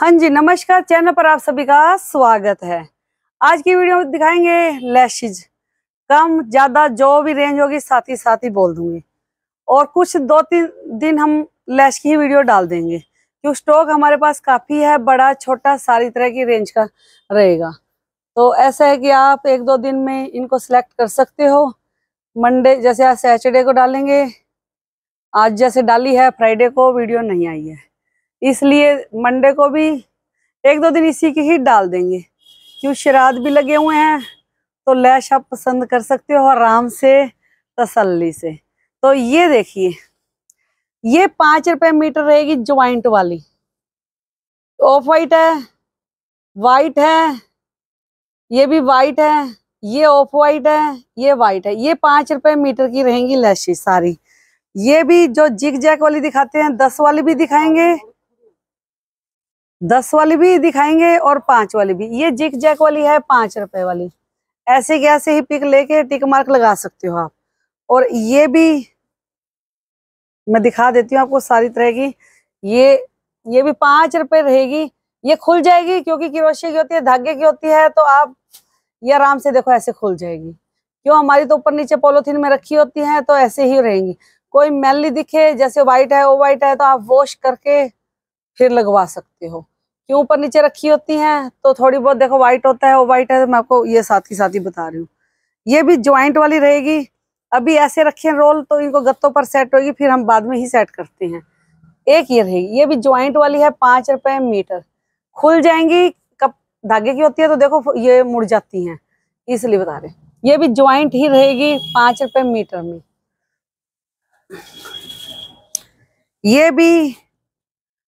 हाँ जी नमस्कार चैनल पर आप सभी का स्वागत है आज की वीडियो में दिखाएंगे लैशेज कम ज़्यादा जो भी रेंज होगी साथ ही साथ ही बोल दूंगी और कुछ दो तीन दिन हम लैश की ही वीडियो डाल देंगे क्योंकि स्टॉक हमारे पास काफ़ी है बड़ा छोटा सारी तरह की रेंज का रहेगा तो ऐसा है कि आप एक दो दिन में इनको सिलेक्ट कर सकते हो मंडे जैसे आज सैटरडे को डालेंगे आज जैसे डाली है फ्राइडे को वीडियो नहीं आई है इसलिए मंडे को भी एक दो दिन इसी की ही डाल देंगे क्यों शराद भी लगे हुए हैं तो लैश आप पसंद कर सकते हो आराम से तसल्ली से तो ये देखिए ये पाँच रुपये मीटर रहेगी ज्वाइंट वाली ऑफ वाइट है वाइट है ये भी वाइट है ये ऑफ वाइट है ये वाइट है ये पाँच रुपये मीटर की रहेंगी लैशी सारी ये भी जो जिग जैक वाली दिखाते हैं दस वाली भी दिखाएंगे दस वाली भी दिखाएंगे और पांच वाली भी ये जिक जैक वाली है पांच रुपए वाली ऐसे क्या ऐसे ही पिक लेके टिक मार्क लगा सकते हो आप और ये भी मैं दिखा देती हूँ आपको सारी तरह की ये ये भी पांच रुपए रहेगी ये खुल जाएगी क्योंकि किरोशिया की होती है धागे की होती है तो आप ये आराम से देखो ऐसे खुल जाएगी क्यों हमारी तो ऊपर नीचे पोलोथीन में रखी होती है तो ऐसे ही रहेंगी कोई मैली दिखे जैसे व्हाइट है वो व्हाइट है तो आप वॉश करके फिर लगवा सकते हो क्यों ऊपर नीचे रखी होती हैं तो थोड़ी बहुत देखो व्हाइट होता है वो व्हाइट है तो मैं आपको ये साथ ही साथ ही बता रही हूँ ये भी ज्वाइंट वाली रहेगी अभी ऐसे रखे रोल तो इनको गत्तों पर सेट होगी फिर हम बाद में ही सेट करते हैं एक ये रहेगी ये भी ज्वाइंट वाली है पाँच रुपये मीटर खुल जाएंगी कप धागे की होती है तो देखो ये मुड़ जाती हैं इसलिए बता रहे ये भी ज्वाइंट ही रहेगी पाँच रुपये मीटर में ये भी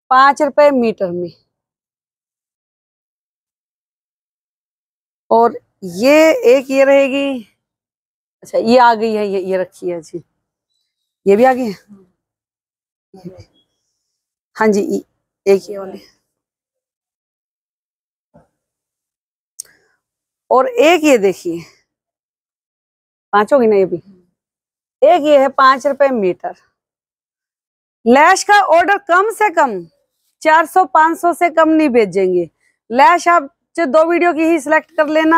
पाँच रुपये मीटर में और ये एक ये रहेगी अच्छा ये आ गई है ये ये रखी है जी ये भी आ गई है हाँ जी एक ये वाली और एक ये देखिए पांच होगी ना ये भी एक ये है पांच रुपए मीटर लैश का ऑर्डर कम से कम चार सौ पांच सौ से कम नहीं भेजेंगे लैश आप बच्चे दो वीडियो की ही सिलेक्ट कर लेना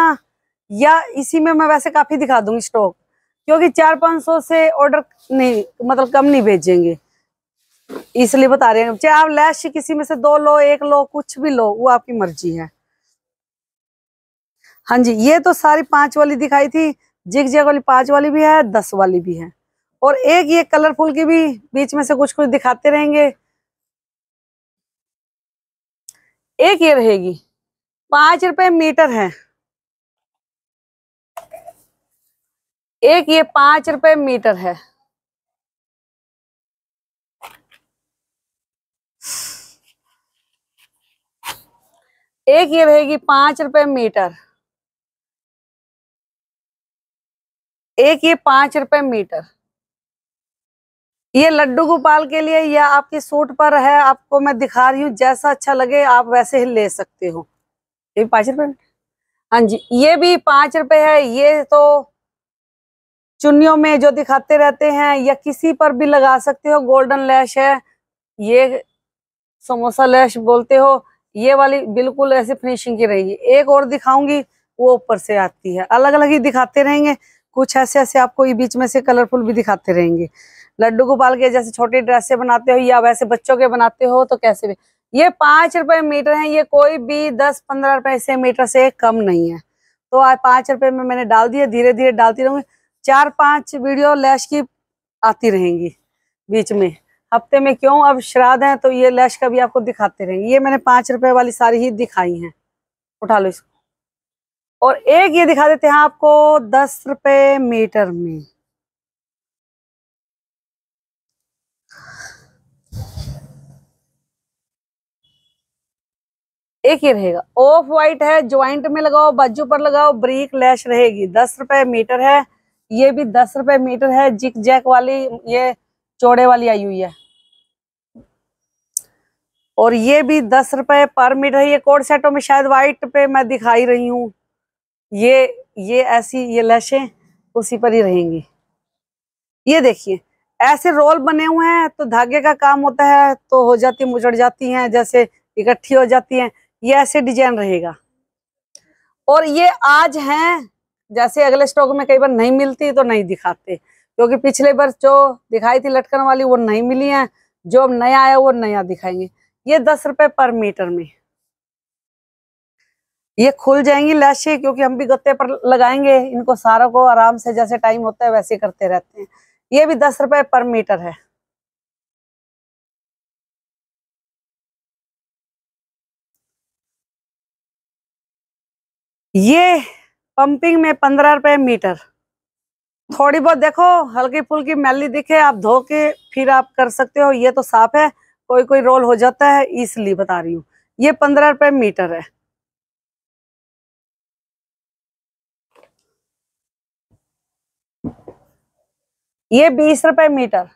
या इसी में मैं वैसे काफी दिखा दूंगी स्टॉक क्योंकि चार पाँच सौ से ऑर्डर नहीं मतलब कम नहीं भेजेंगे इसलिए बता रहे हैं चाहे आप लैश किसी में से दो लो एक लो कुछ भी लो वो आपकी मर्जी है हाँ जी ये तो सारी पांच वाली दिखाई थी जिग जेग वाली पांच वाली भी है दस वाली भी है और एक ये कलरफुल की भी बीच में से कुछ कुछ दिखाते रहेंगे एक ये रहेगी पांच रुपए मीटर है एक ये पांच रुपए मीटर है एक ये रहेगी पांच रुपए मीटर एक ये पांच रुपए मीटर ये लड्डू गोपाल के लिए या आपकी सूट पर है आपको मैं दिखा रही हूं जैसा अच्छा लगे आप वैसे ही ले सकते हो ये भी रुपए हाँ जी ये भी पांच रुपए है ये तो चुन्नियों में जो दिखाते रहते हैं या किसी पर भी लगा सकते हो गोल्डन लैश है ये समोसा लैश बोलते हो ये वाली बिल्कुल ऐसे फिनिशिंग की रहेगी एक और दिखाऊंगी वो ऊपर से आती है अलग अलग ही दिखाते रहेंगे कुछ ऐसे ऐसे आपको ये बीच में से कलरफुल भी दिखाते रहेंगे लड्डू गोपाल के जैसे छोटे ड्रेस से बनाते हो या वैसे बच्चों के बनाते हो तो कैसे भी ये पांच रुपए मीटर है ये कोई भी दस पंद्रह पैसे मीटर से कम नहीं है तो आज पांच रुपए में मैंने डाल दिया धीरे धीरे डालती रहूंगी चार पांच वीडियो लैश की आती रहेंगी बीच में हफ्ते में क्यों अब श्राद्ध है तो ये लैश का भी आपको दिखाते रहेंगे ये मैंने पांच रुपए वाली सारी ही दिखाई है उठा लो इसको और एक ये दिखा देते हैं आपको दस रुपए मीटर में एक ही रहेगा ऑफ व्हाइट है ज्वाइंट में लगाओ बाजू पर लगाओ ब्रीक लैश रहेगी दस रुपए मीटर है ये भी दस रुपए मीटर है जिक जैक वाली ये चौड़े वाली आई हुई है और ये भी दस रुपए पर मीटर है ये कोड सेटों में शायद व्हाइट पे मैं दिखाई रही हूँ ये ये ऐसी ये लैशे उसी पर ही रहेंगी ये देखिए ऐसे रोल बने हुए हैं तो धागे का काम होता है तो हो जाती मुजड़ जाती हैं जैसे इकट्ठी हो जाती हैं ये ऐसे डिजाइन रहेगा और ये आज हैं जैसे अगले स्टॉक में कई बार नहीं मिलती तो नहीं दिखाते क्योंकि पिछले बार जो दिखाई थी लटकन वाली वो नहीं मिली है जो अब नया आया वो नया दिखाएंगे ये दस रुपए पर मीटर में ये खुल जाएंगी लैसे क्योंकि हम भी गत्ते पर लगाएंगे इनको सारों को आराम से जैसे टाइम होता है वैसे करते रहते हैं ये भी दस रुपए पर मीटर है ये पंपिंग में पंद्रह रुपए मीटर थोड़ी बहुत देखो हल्की फुल्की मैली दिखे आप धो के फिर आप कर सकते हो ये तो साफ है कोई कोई रोल हो जाता है इसलिए बता रही हूँ ये पंद्रह रुपए मीटर है ये बीस रुपए मीटर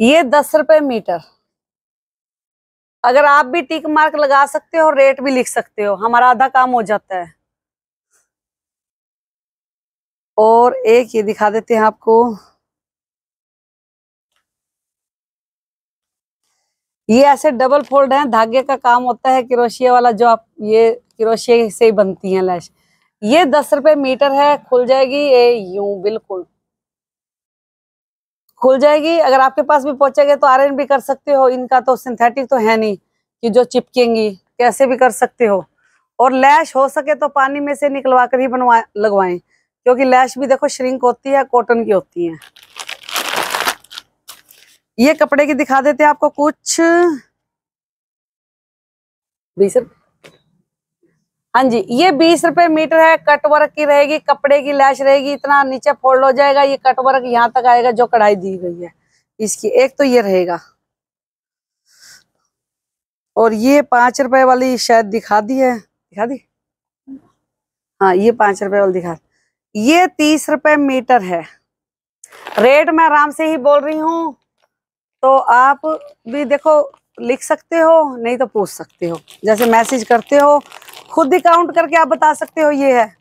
ये दस रुपए मीटर अगर आप भी टिक मार्क लगा सकते हो रेट भी लिख सकते हो हमारा आधा काम हो जाता है और एक ये दिखा देते हैं आपको ये ऐसे डबल फोल्ड है धागे का काम होता है किरोशिया वाला जो आप ये किरोशिया से ही बनती है लैश ये दस रुपए मीटर है खुल जाएगी ये यूं बिल्कुल खुल जाएगी अगर आपके पास भी पहुंचेगा तो आयरन भी कर सकते हो इनका तो सिंथेटिक तो है नहीं कि जो चिपकेंगी कैसे भी कर सकते हो और लैश हो सके तो पानी में से निकलवा कर ही बनवा लगवाएं क्योंकि लैश भी देखो श्रिंक होती है कॉटन की होती है ये कपड़े की दिखा देते हैं आपको कुछ बीस रुपये हाँ जी ये बीस रुपए मीटर है कट वर्क की रहेगी कपड़े की लैश रहेगी इतना नीचे फोल्ड हो जाएगा ये कट वर्क यहाँ तक आएगा जो कढ़ाई दी गई है इसकी एक तो ये रहेगा और ये पांच रुपए वाली शायद दिखा दी है दिखा दी हाँ ये पांच रुपए वाली दिखा ये तीस रुपए मीटर है रेट मैं आराम से ही बोल रही हूँ तो आप भी देखो लिख सकते हो नहीं तो पूछ सकते हो जैसे मैसेज करते हो खुद ही काउंट करके आप बता सकते हो ये है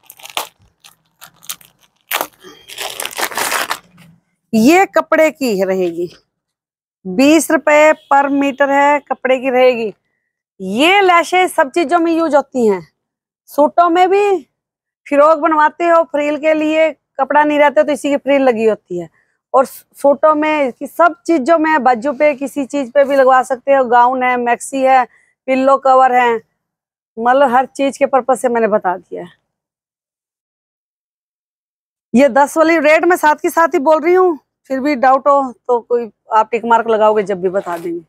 ये कपड़े की रहेगी बीस रुपए पर मीटर है कपड़े की रहेगी ये लैशे सब चीजों में यूज होती हैं सूटों में भी फिरोक बनवाते हो फ्रील के लिए कपड़ा नहीं रहता तो इसी की फ्रील लगी होती है और फोटो में सब चीजों में बाजू पे किसी चीज पे भी लगवा सकते हो गाउन है मैक्सी है पिल्लो कवर है मतलब हर चीज के पर्पज से मैंने बता दिया है ये दस वाली रेट में साथ के साथ ही बोल रही हूँ फिर भी डाउट हो तो कोई आप टिक मार्क लगाओगे जब भी बता देंगे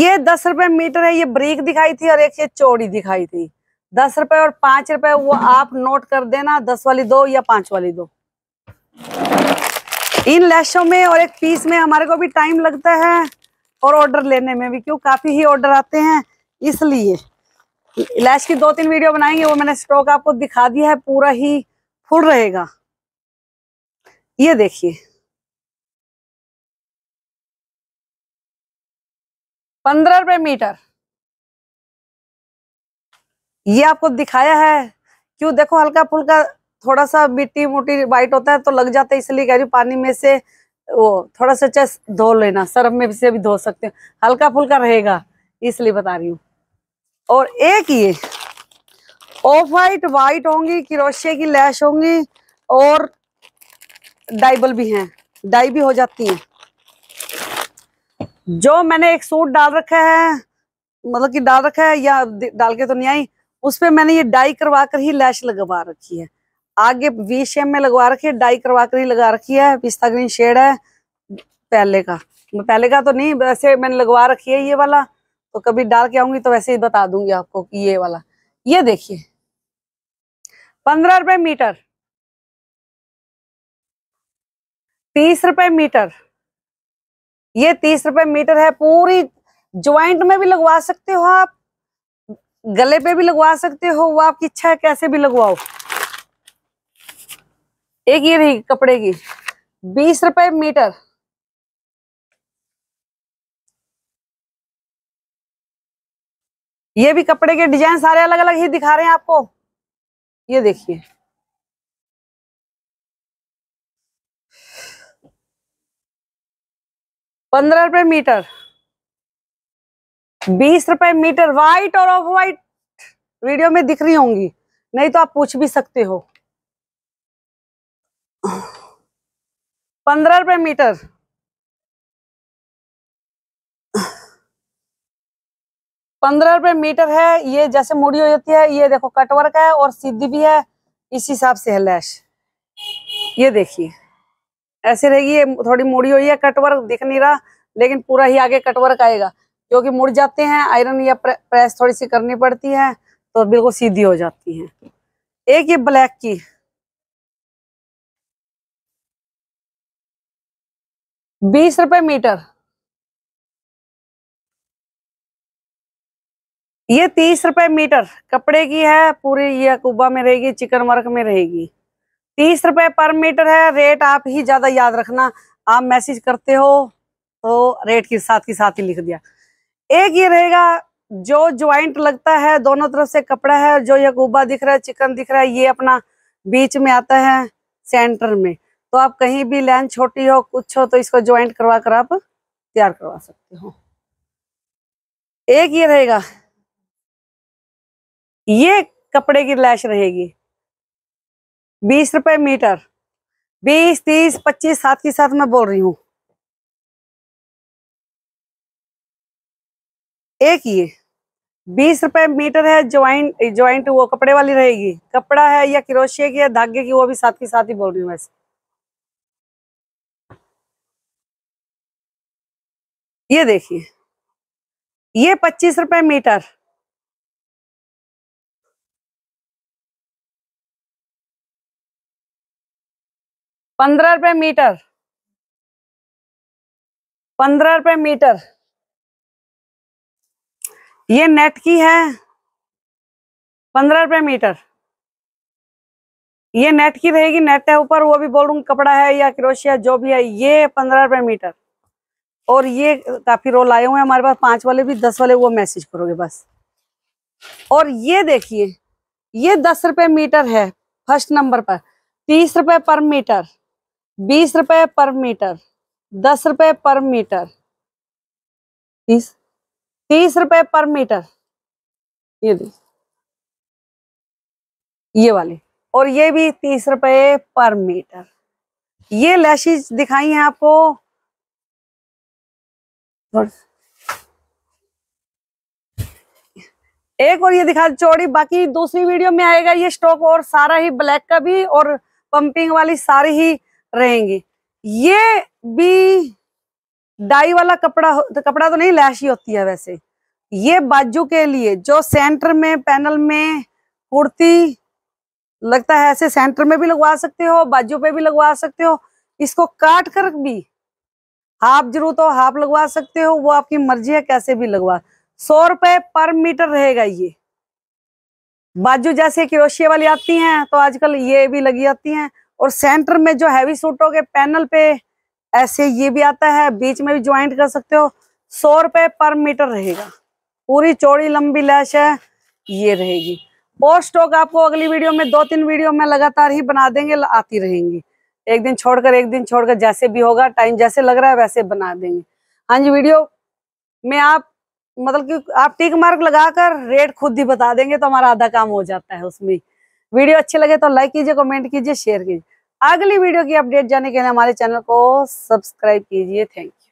ये दस रुपए मीटर है ये ब्रीक दिखाई थी और एक ये चौड़ी दिखाई थी दस रुपए और पांच रुपए वो आप नोट कर देना दस वाली दो या पांच वाली दो इन लैशों में और एक पीस में हमारे को भी टाइम लगता है और ऑर्डर लेने में भी क्यों काफी ही ऑर्डर आते हैं इसलिए लैश की दो तीन वीडियो बनाएंगे वो मैंने स्टॉक आपको दिखा दिया है पूरा ही फुल रहेगा ये देखिए पंद्रह रुपये मीटर ये आपको दिखाया है क्यों देखो हल्का फुल्का थोड़ा सा मिट्टी मोटी वाइट होता है तो लग जाता है इसलिए कह रही पानी में से वो थोड़ा सा चाहे धो लेना सरफ में से भी धो सकते हो हल्का फुल्का रहेगा इसलिए बता रही हूँ और एक ये ऑफ वाइट वाइट होंगी किरोशे की लैश होंगी और डाइबल भी हैं डाई भी हो जाती हैं जो मैंने एक सूट डाल रखा है मतलब कि डाल रखा है या डाल के तो नहीं आई उस पर मैंने ये डाई करवा कर ही लैश लगवा रखी है आगे वी शेप में लगवा रखी है डाई करवा कर ही लगा रखी है पिस्ता ग्रीन शेड है पहले का पहले का तो नहीं वैसे मैंने लगवा रखी है ये वाला तो कभी डाल के आऊंगी तो वैसे ही बता दूंगी आपको कि ये वाला ये देखिए पंद्रह रुपए मीटर तीस रुपए मीटर ये तीस रुपए मीटर है पूरी ज्वाइंट में भी लगवा सकते हो आप गले पे भी लगवा सकते हो वो आपकी इच्छा है कैसे भी लगवाओ एक ये रही कपड़े की बीस रुपए मीटर ये भी कपड़े के डिजाइन सारे अलग अलग ही दिखा रहे हैं आपको ये देखिए पंद्रह रुपए मीटर बीस रुपए मीटर व्हाइट और ऑफ व्हाइट वीडियो में दिख रही होंगी नहीं तो आप पूछ भी सकते हो पंद्रह रुपये मीटर पंद्रह रुपये मीटर है ये जैसे मुड़ी हो जाती है ये देखो कटवर्क है और सीधी भी है इस हिसाब से है लैश ये देखिए ऐसे रहेगी ये थोड़ी मुड़ी हुई है कटवर्क दिख नहीं रहा लेकिन पूरा ही आगे कटवर्क आएगा क्योंकि मुड़ जाते हैं आयरन या प्रेस थोड़ी सी करनी पड़ती है तो बिल्कुल सीधी हो जाती है एक ये ब्लैक की बीस रुपए मीटर ये तीस रुपए मीटर कपड़े की है पूरी ये कुबा में रहेगी चिकन वर्क में रहेगी तीस रुपए पर मीटर है रेट आप ही ज्यादा याद रखना आप मैसेज करते हो तो रेट के साथ के साथ ही लिख दिया एक ये रहेगा जो ज्वाइंट लगता है दोनों तरफ से कपड़ा है जो यह दिख रहा है चिकन दिख रहा है ये अपना बीच में आता है सेंटर में तो आप कहीं भी लाइन छोटी हो कुछ हो तो इसको ज्वाइंट करवा कर आप तैयार करवा सकते हो एक ये रहेगा ये कपड़े की लैश रहेगी बीस रुपए मीटर बीस तीस पच्चीस साथ के साथ मैं बोल रही हूं एक ये बीस रुपए मीटर है ज्वाइंट ज्वाइंट वो कपड़े वाली रहेगी कपड़ा है या क्रोशिया की या धागे की वो भी साथ के साथ ही बोल रही हूँ वैसे ये देखिए ये पच्चीस रुपए मीटर पंद्रह रुपए मीटर पंद्रह रुपए मीटर ये नेट की है पंद्रह रुपए मीटर ये नेट की रहेगी नेट है ऊपर वो भी बोल रूंग कपड़ा है या क्रोशिया जो भी है ये पंद्रह रुपए मीटर और ये काफी रोल आए हुए हैं हमारे पास पांच वाले भी दस वाले वो मैसेज करोगे बस और ये देखिए ये दस रुपये मीटर है फर्स्ट नंबर पर तीस रुपये पर मीटर बीस रुपये पर मीटर दस रुपये पर मीटर तीस तीस रुपये पर मीटर ये देखिए ये वाले और ये भी तीस रुपये पर मीटर ये लैशेज दिखाई हैं आपको एक और ये दिखा चौड़ी बाकी दूसरी वीडियो में आएगा ये स्टॉक और सारा ही ब्लैक का भी और पंपिंग वाली सारी ही रहेंगी ये भी डाई वाला कपड़ा तो कपड़ा तो नहीं लैश ही होती है वैसे ये बाजू के लिए जो सेंटर में पैनल में कुर्ती लगता है ऐसे सेंटर में भी लगवा सकते हो बाजू पे भी लगवा सकते हो इसको काट कर भी हाफ जरूर तो हाफ लगवा सकते हो वो आपकी मर्जी है कैसे भी लगवा सौ रुपए पर मीटर रहेगा ये बाजू जैसे क्रोशिया वाली आती हैं तो आजकल ये भी लगी आती हैं और सेंटर में जो हैवी सूटों के पैनल पे ऐसे ये भी आता है बीच में भी ज्वाइंट कर सकते हो सौ रुपए पर मीटर रहेगा पूरी चौड़ी लंबी लैश है ये रहेगी और स्टॉक आपको अगली वीडियो में दो तीन वीडियो में लगातार ही बना देंगे आती रहेंगी एक दिन छोड़कर एक दिन छोड़कर जैसे भी होगा टाइम जैसे लग रहा है वैसे बना देंगे हाँ जी वीडियो में आप मतलब कि आप टिक मार्क लगाकर रेट खुद ही बता देंगे तो हमारा आधा काम हो जाता है उसमें वीडियो अच्छे लगे तो लाइक कीजिए कमेंट कीजिए शेयर कीजिए अगली वीडियो की अपडेट जाने के लिए हमारे चैनल को सब्सक्राइब कीजिए थैंक यू